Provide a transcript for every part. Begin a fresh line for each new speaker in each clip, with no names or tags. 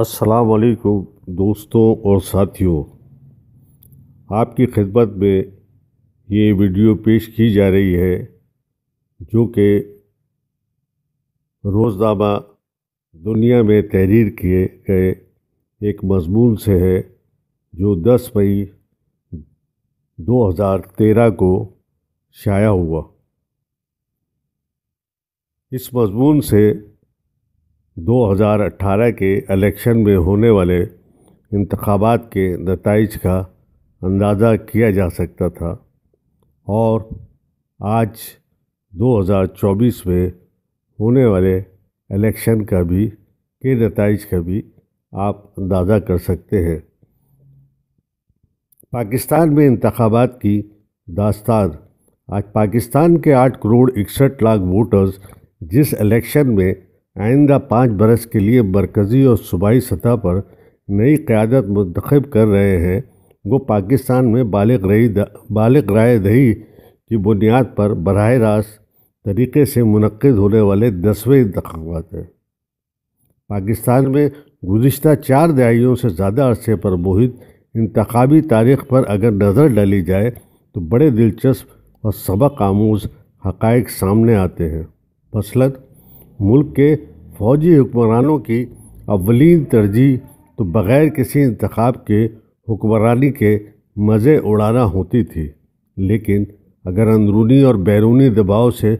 असलकुम दोस्तों और साथियों आपकी खिदमत में ये वीडियो पेश की जा रही है जो कि रोज़नामा दुनिया में तहरीर किए गए एक मजमून से है जो 10 मई 2013 को शाया हुआ इस मजमून से 2018 के इलेक्शन में होने वाले इंतबात के नतज का अंदाज़ा किया जा सकता था और आज 2024 में होने वाले इलेक्शन का भी के नतज का भी आप अंदाज़ा कर सकते हैं पाकिस्तान में इंतबात की दास्तान आज पाकिस्तान के 8 करोड़ इकसठ लाख वोटर्स जिस इलेक्शन में आइंदा पाँच बरस के लिए मरकज़ी और सूबाई सतह पर नई क़्यादत मंतखब कर रहे हैं वो पाकिस्तान में बालग रही बालग राय दही की बुनियाद पर बरह रास्त तरीके से मनद होने वाले दसवें इंतबात हैं पाकिस्तान में गुज्त चार दहाइयों से ज़्यादा अरसे पर मोहित इंतबी तारीख पर अगर नज़र डाली जाए तो बड़े दिलचस्प और सबक आमोज़ हक़ सामने आते हैं मसलत मुल्क के फौजी हुक्मरानों की अवलिन तरजीह तो बग़ैर किसी इंतखब के हुक्मरानी के मज़े उड़ाना होती थी लेकिन अगर अंदरूनी और बैरूनी दबाव से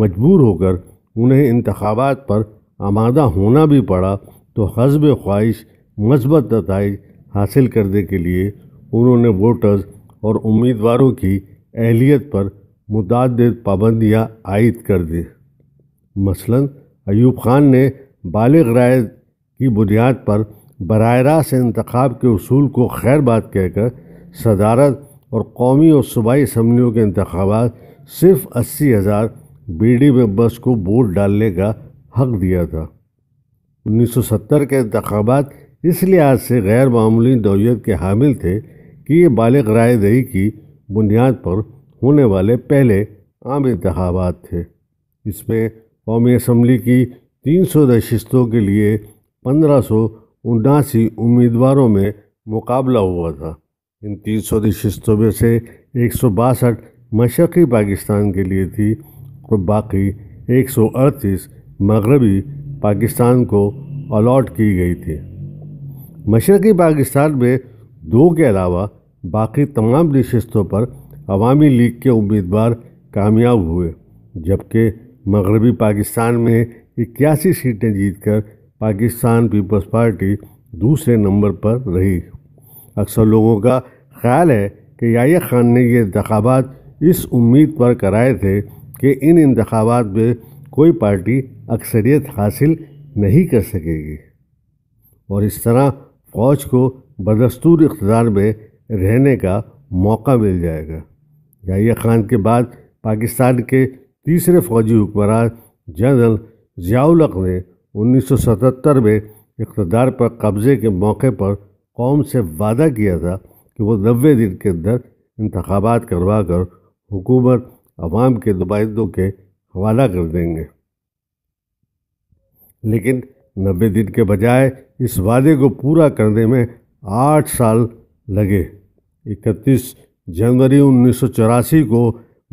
मजबूर होकर उन्हें इंतबात पर आमादा होना भी पड़ा तो हजब ख्वाहिश मजबत नतज हासिल करने के लिए उन्होंने वोटर्स और उम्मीदवारों की अहलियत पर मुतद पाबंदियाँ आयद कर दी मसलन अयूब खान ने बालग राय की बुनियाद पर बर रास्त इंतखब के असूल को खैर बात कहकर सदारत और कौमी और सूबाई इसम्बलियों के इंतबात सिर्फ अस्सी हज़ार बी डी मेम्बर्स को वोट डालने का हक दिया था 1970 के इंतबात इस लिहाज से गैर मामूली नौीयत के हामिल थे कि ये बालग राय दही की बुनियाद पर होने वाले पहले आम इंतबात थे इसमें कौमी असम्बली की तीन सौ नशस्तों के लिए पंद्रह सौ उनासी उम्मीदवारों में मुकाबला हुआ था इन तीन सौ नशस्तों में से एक सौ बासठ मशरकी पाकिस्तान के लिए थी और बाकी एक सौ अड़तीस मगरबी पाकिस्तान को अलॉट की गई थी मशरक़ी पाकिस्तान में दो के अलावा बाकी तमाम नशस्तों पर अवामी लीग के उम्मीदवार कामयाब हुए जबकि मगरबी पाकिस्तान में इक्यासी सीटें जीतकर पाकिस्तान पीपल्स पार्टी दूसरे नंबर पर रही अक्सर लोगों का ख्याल है कि याया खान ने ये इंतबात इस उम्मीद पर कराए थे कि इन इंतबात में कोई पार्टी अक्सरियत हासिल नहीं कर सकेगी और इस तरह फौज को बदस्तूर इकतदार में रहने का मौका मिल जाएगा याया खान के बाद पाकिस्तान के तीसरे फौजी हुक्मरान जनरल जियाउलक ने 1977 में इकतदार पर कब्ज़े के मौके पर कौम से वादा किया था कि वो नबे दिन के अंदर इंतबात करवा कर हुकूमत अवाम के नुमाइंदों के हवाला कर देंगे लेकिन नबे दिन के बजाय इस वादे को पूरा करने में आठ साल लगे इकतीस जनवरी उन्नीस को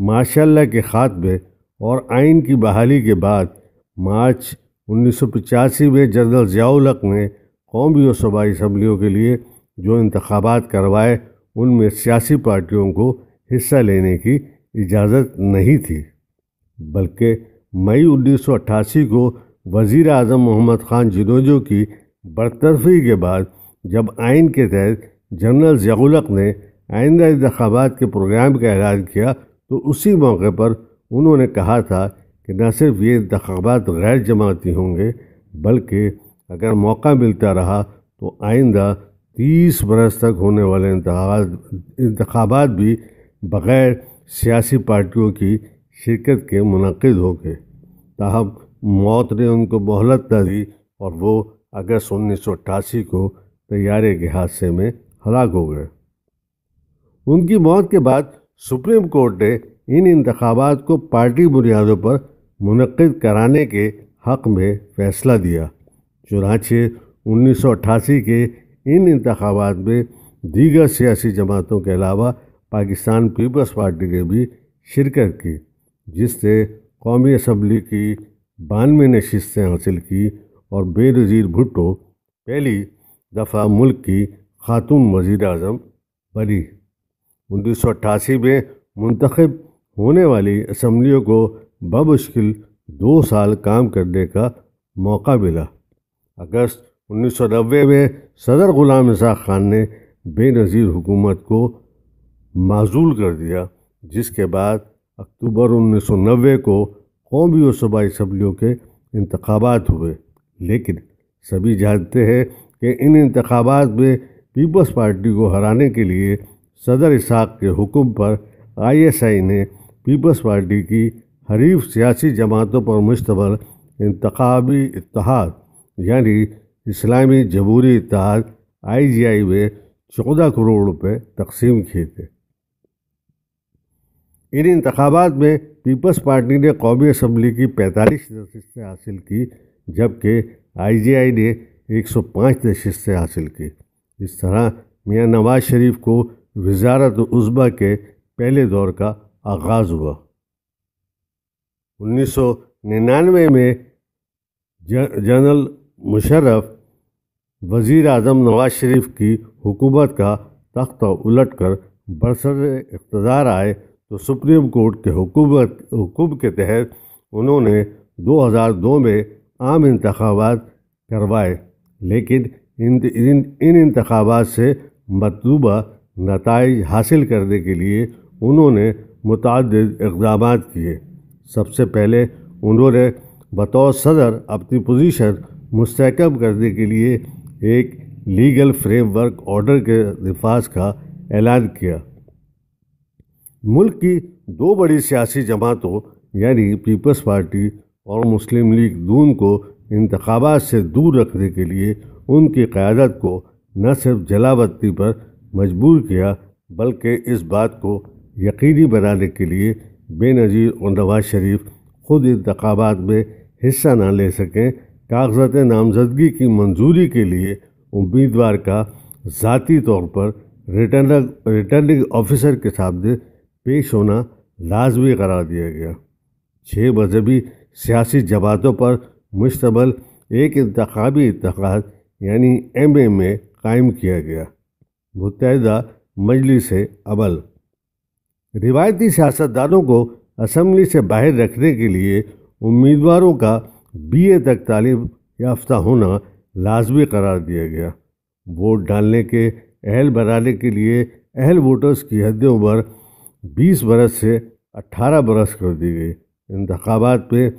माशाल्लाह के ख़ात में और आइन की बहाली के बाद मार्च उन्नीस में जनरल जियाउलक ने कौमी और सूबाई असम्बलियों के लिए जो इंतबात करवाए उनमें सियासी पार्टियों को हिस्सा लेने की इजाज़त नहीं थी बल्कि मई 1988 को वज़ी अजम मोहम्मद ख़ान जिनोजो की बरतरफी के बाद जब आइन के तहत जनरल जगुलक ने आइंदा इंतबात के प्रोग्राम का ऐलान किया तो उसी मौके पर उन्होंने कहा था कि न सिर्फ ये इंतबात गैर जमाती होंगे बल्कि अगर मौका मिलता रहा तो आइंदा तीस बरस तक होने वाले इंतबात भी बग़ैर सियासी पार्टियों की शिरकत के मनद होंगे ताहम मौत ने उनको मोहलत न दी और वो अगस्त उन्नीस सौ अट्ठासी को तैयारे के हादसे में हलाक हो गए उनकी मौत के बाद सुप्रीम कोर्ट ने इन इंतबात को पार्टी बुनियादों पर मनद कराने के हक़ में फ़ैसला दिया चुनाचे 1988 के इन इंतबात में दीगर सियासी जमातों के अलावा पाकिस्तान पीपल्स पार्टी ने भी शिरकत की जिससे कौमी असम्बली की बानवे नशस्तें हासिल की और बेनज़ीर भुट्टो पहली दफ़ा मुल्क की खातून वज़ी अजम बनी उन्नीस सौ अट्ठासी में मंतखब होने वाली असम्बलियों को बमुश्किल दो साल काम करने का मौका मिला अगस्त 1990 में सदर गुलाम रजा खान ने बेनज़ीर हुकूमत को माजूल कर दिया जिसके बाद अक्टूबर 1990 को कौमी और सूबाई असम्बलियों के इंतबात हुए लेकिन सभी जानते हैं कि इन इंतबात में पीपल्स पार्टी को हराने के लिए सदर इसाक के हुक्म पर आईएसआई ने पीपल्स पार्टी की हरीफ सियासी जमातों पर मुश्तबर इंतबी इतिहाद यानी इस्लामी जमहूरी इतिहाद आई जी आई में चौदह करोड़ रुपये तकसीम किए थे इन इंतबात में पीपल्स पार्टी ने कौमी असम्बली की पैंतालीस नशस्तें हासिल की जबकि आई जी आई ने एक सौ पाँच नशस्तें हासिल की इस तरह मियाँ नवाज शरीफ को वजारत उजबा के पहले दौर का आगाज़ हुआ 1999 में जनरल मुशर्रफ वज़ी अजम नवाज शरीफ की हुकूमत का तख्त उलट कर बरसर इकतदार आए तो सुप्रीम कोर्ट के हुकूमत हुकूम के तहत उन्होंने 2002 में आम इंतबात करवाए लेकिन इन इन इन इंतबात से मतलूबा नतज हासिल करने के लिए उन्होंने मुतद इकदाम किए सबसे पहले उन्होंने बतौर सदर अपनी पोजीशन मुस्तकम करने के लिए एक लीगल फ्रेमवर्क ऑर्डर के नफाज का ऐलान किया मुल्क की दो बड़ी सियासी जमातों यानी पीपल्स पार्टी और मुस्लिम लीग दून को इंतबात से दूर रखने के लिए उनकी क़्यादत को न सिर्फ जलावती पर मजबूर किया बल्कि इस बात को यकीनी बनाने के लिए बेनज़ीर और नवाज शरीफ खुद इंतबात में हिस्सा ना ले सकें कागजात नामजदगी की मंजूरी के लिए उम्मीदवार का ज़ाती तौर पर रिटर्निंग रिटर्निंग ऑफिसर के सामने पेश होना लाजमी करार दिया गया छः मजहबी सियासी जमातों पर मुश्तमल एक इंतबी इंतखाद यानी एम ए में कायम किया गया मुतहदा मजलिस अमल रिवायती सियासतदानों को असम्बली से बाहर रखने के लिए उम्मीदवारों का बीए तक तालीम याफ्ता होना लाजमी करार दिया गया वोट डालने के अहल बनाने के लिए अहल वोटर्स की हद उम्र 20 बरस से 18 बरस कर दी गई इंतबात पर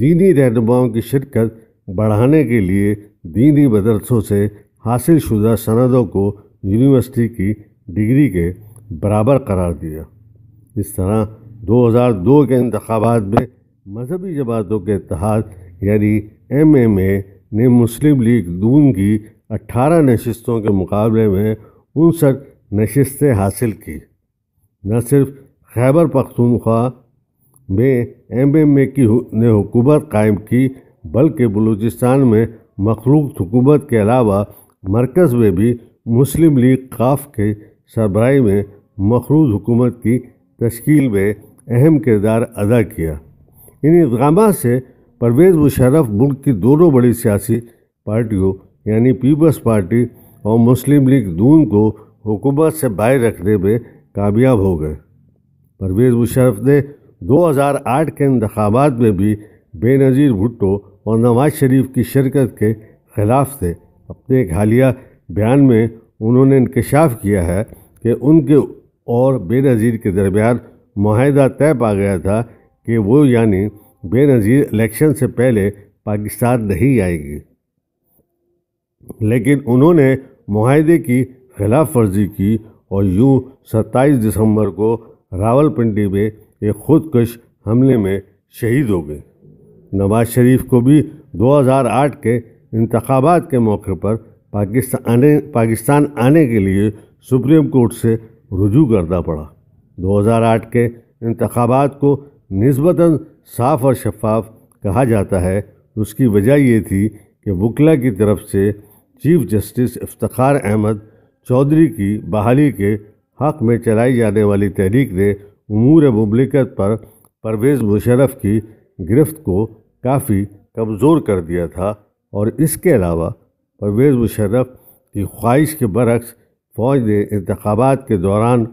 दीनी रहनुमाओं की शिरकत बढ़ाने के लिए दीनी मदरसों से हासिल शुदा सनदों को यूनिवर्सिटी की डिग्री के बराबर करार दिया इस तरह 2002 के इंतबात में मजहबी जमातों के तहत यानी एम एम ए ने मुस्लिम लीग दून की 18 नशस्तों के मुकाबले में उनसठ नशस्तें हासिल की न सिर्फ खैबर पख्तूनख्वा में एम एम ए की ने हुकूमत कायम की बल्कि बलूचिस्तान में मखलूक हुकूमत के अलावा मरकज़ में भी मुस्लिम लीग काफ के सरबराही में मखरूज हुकूमत की तश्कील में अहम किरदार अदा किया इन इकदाम से परवेज़ मुशरफ मुल्क की दोनों बड़ी सियासी पार्टियों यानी पीपल्स पार्टी और मुस्लिम लीग दून को हुकूमत से बाहर रखने में कामयाब हो गए परवेज़ मुशरफ ने दो हज़ार आठ के इंतबात में भी बेनज़ीर भुट्टो और नवाज शरीफ की शिरकत के ख़िलाफ़ थे अपने एक हालिया बयान में उन्होंने इंकशाफ किया है कि उनके और बेनज़ीर के दरमियान माहदा तय पा गया था कि वो यानी बेनज़ीर इलेक्शन से पहले पाकिस्तान नहीं आएगी लेकिन उन्होंने माहदे की खिलाफ वर्जी की और यूं 27 दिसंबर को रावलपिंडी में एक खुदकश हमले में शहीद हो गए नवाज शरीफ को भी 2008 के इंतबात के मौके पर पाकिस्तान आने पाकिस्तान आने के लिए सुप्रीम कोर्ट से रुजू करना पड़ा 2008 के इंतबात को नस्बता साफ और शफाफ कहा जाता है उसकी वजह ये थी कि वकला की तरफ से चीफ जस्टिस इफ्तार अहमद चौधरी की बहाली के हक़ में चलाई जाने वाली तहरीक ने उमूर ममलिकत पर परवेज़ मुशरफ की गिरफ्त को काफ़ी कमज़ोर कर दिया था और इसके अलावा परवेज़ मुशरफ़ की ख्वाहिश के बरक्स फौज ने इंतबात के दौरान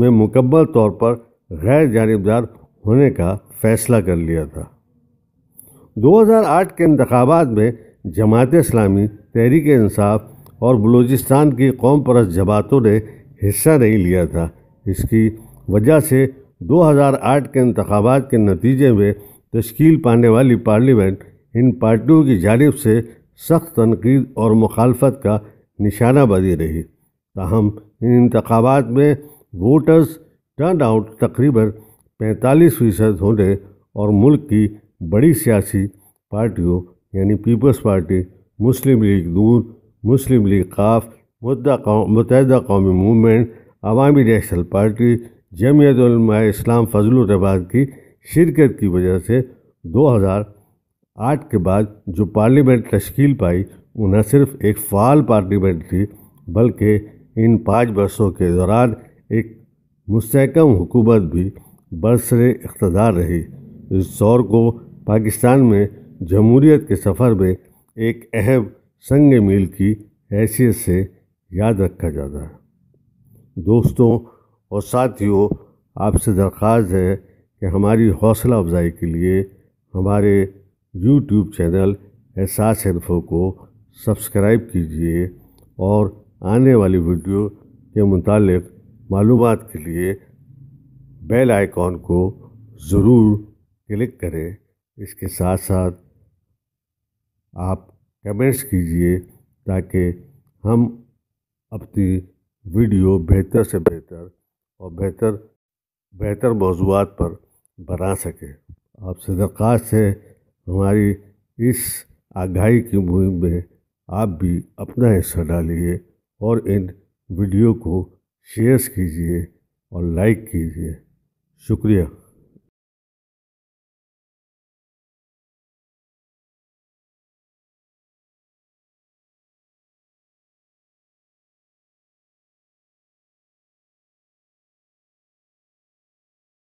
में मुकम्मल तौर पर गैर जानबदार होने का फैसला कर लिया था 2008 के इंतबात में जमात इस्लामी तहरीक इंसाफ और बलूचिस्तान की कौम परस्त जमातों ने हिस्सा नहीं लिया था इसकी वजह से 2008 के इंतबात के नतीजे में तश्कील पाने वाली पार्लियामेंट इन पार्टियों की जानब से सख्त तनकीद और मुखालफत का निशाना बदी रही ताहम इन इंतबात में वोटर्स टर्न आउट तकरीबन पैंतालीस फीसद होने और मुल्क की बड़ी सियासी पार्टियों यानी पीपल्स पार्टी मुस्लिम लीग दून मुस्लिम लीग काफ Muttahida Qaumi Movement Awami National Party Jamiat Islam Fazal रहबाद की शिरकत की वजह से दो हज़ार आठ के बाद जो पार्लियामेंट तश्कील पाई वो न सिर्फ एक फाल पार्लियामेंट थी बल्कि इन पाँच वर्षों के दौरान एक मुस्कम हुकूमत भी बरसर इकतदार रही इस दौर को पाकिस्तान में जमहूरीत के सफ़र में एक अहम संग मील की हैसियत से याद रखा जाता है दोस्तों और साथियों आपसे दरख्वास्त है कि हमारी हौसला अफजाई के लिए हमारे यूट्यूब चैनल एहसास इन्फो को सब्सक्राइब कीजिए और आने वाली वीडियो के मुतालिक मालूम के लिए बेल आइकॉन को ज़रूर क्लिक करें इसके साथ साथ आप कमेंट्स कीजिए ताकि हम अपनी वीडियो बेहतर से बेहतर और बेहतर बेहतर मौजूद पर बना सकें आपसे दरख्वास्त है हमारी इस आगाही की मुहिम में आप भी अपना हिस्सा डालिए और इन वीडियो को शेयर्स कीजिए और लाइक कीजिए शुक्रिया